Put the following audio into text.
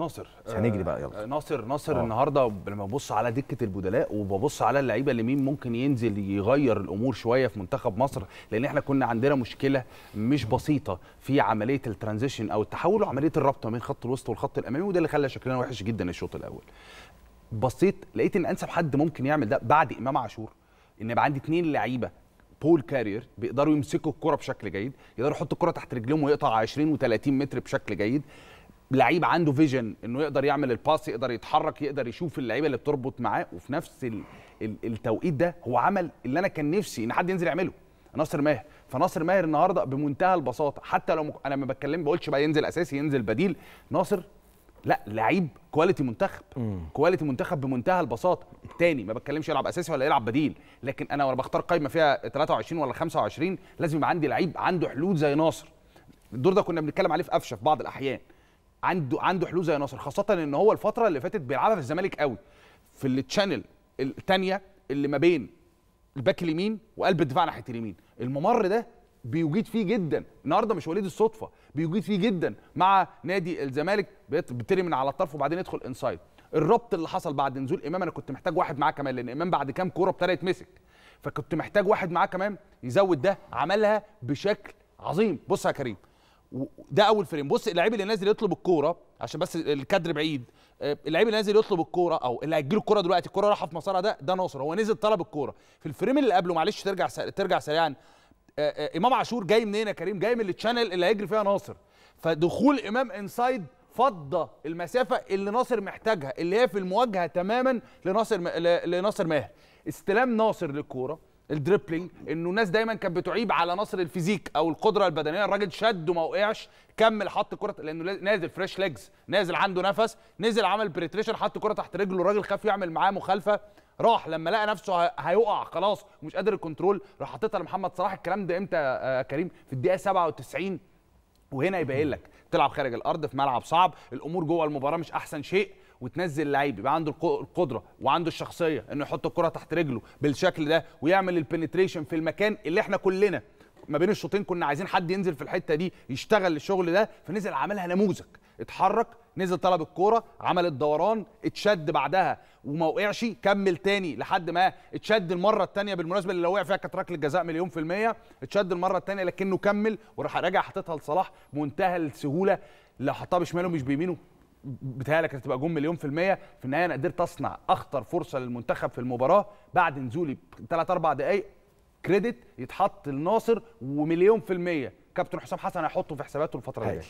ناصر مش هنجري بقى يلا آه، ناصر ناصر أوه. النهارده لما ببص على دكه البدلاء وببص على اللعيبه اللي مين ممكن ينزل يغير الامور شويه في منتخب مصر لان احنا كنا عندنا مشكله مش بسيطه في عمليه الترانزيشن او التحول وعمليه الرابطه بين خط الوسط والخط الامامي وده اللي خلى شكلنا وحش جدا الشوط الاول بصيت لقيت ان انسب حد ممكن يعمل ده بعد امام عاشور ان يبقى عندي اثنين لعيبه بول كارير بيقدروا يمسكوا الكره بشكل جيد يقدروا يحطوا الكره تحت رجليهم ويقطع 20 و30 متر بشكل جيد لعيب عنده فيجن انه يقدر يعمل الباس يقدر يتحرك يقدر يشوف اللعيبه اللي بتربط معاه وفي نفس ال... ال... التوقيت ده هو عمل اللي انا كان نفسي ان حد ينزل يعمله ناصر ماهر فناصر ماهر النهارده بمنتهى البساطه حتى لو مك... انا ما بتكلم بقولش بقى ينزل اساسي ينزل بديل ناصر لا لعيب كواليتي منتخب كواليتي منتخب بمنتهى البساطه تاني ما بتكلمش يلعب اساسي ولا يلعب بديل لكن انا وانا بختار قايمه فيها 23 ولا 25 لازم يبقى عندي لعيب عنده حلول زي ناصر الدور ده كنا بنتكلم عليه في قفشه في بعض الاحيان عنده عنده حلول زي ناصر خاصه ان هو الفتره اللي فاتت بيلعبها في الزمالك قوي في التشانل الثانيه اللي ما بين الباك اليمين وقلب الدفاع ناحيه اليمين الممر ده بيجيد فيه جدا النهارده مش وليد الصدفه بيجيد فيه جدا مع نادي الزمالك بيبتدي من على الطرف وبعدين يدخل انسايد الربط اللي حصل بعد نزول امام انا كنت محتاج واحد معاه كمان لان امام بعد كام كوره ابتدى يتمسك فكنت محتاج واحد معاه كمان يزود ده عملها بشكل عظيم بص يا كريم ده اول فريم بص اللعيب اللي نازل يطلب الكوره عشان بس الكادر بعيد آه، اللعيب اللي نازل يطلب الكوره او اللي له الكوره دلوقتي الكوره رايحه في مسارها ده ده ناصر هو نزل طلب الكوره في الفريم اللي قبله معلش ترجع ترجع سريعا آه، آه، امام عاشور جاي منين يا كريم جاي من التشانل اللي هيجري فيها ناصر فدخول امام انسايد فضى المسافه اللي ناصر محتاجها اللي هي في المواجهه تماما لناصر لناصر ماهر استلام ناصر للكوره الدريبلينج انه الناس دايما كانت بتعيب على نصر الفيزيك او القدره البدنيه الراجل شد وما وقعش كمل حط كره لانه نازل فريش ليجز نازل عنده نفس نزل عمل بريتريشن حط كره تحت رجله الراجل خاف يعمل معاه مخالفه راح لما لقى نفسه هيقع خلاص ومش قادر الكنترول راح حطيتها لمحمد صلاح الكلام ده امتى يا كريم في الدقيقه 97 وهنا يبين لك تلعب خارج الارض في ملعب صعب الامور جوه المباراه مش احسن شيء وتنزل لعيب يبقى عنده القدره وعنده الشخصيه انه يحط الكره تحت رجله بالشكل ده ويعمل البنتريشن في المكان اللي احنا كلنا ما بين الشوطين كنا عايزين حد ينزل في الحته دي يشتغل الشغل ده فنزل عملها نموذج اتحرك نزل طلب الكوره عمل الدوران اتشد بعدها وما وقعش كمل تاني لحد ما اتشد المره الثانيه بالمناسبه اللي لو وقع فيها كانت ركله جزاء مليون في الميه اتشد المره الثانيه لكنه كمل وراح راجع حاططها لصلاح منتهى السهوله لو حطها بشماله مش بيمينه بتهيألك هتبقى جون مليون في المية في النهاية أنا قدرت أصنع أخطر فرصة للمنتخب في المباراة بعد نزولي بثلاث أربع دقايق كريدت يتحط لناصر ومليون في المية كابتن حسام حسن هيحطه في حساباته الفترة الجاية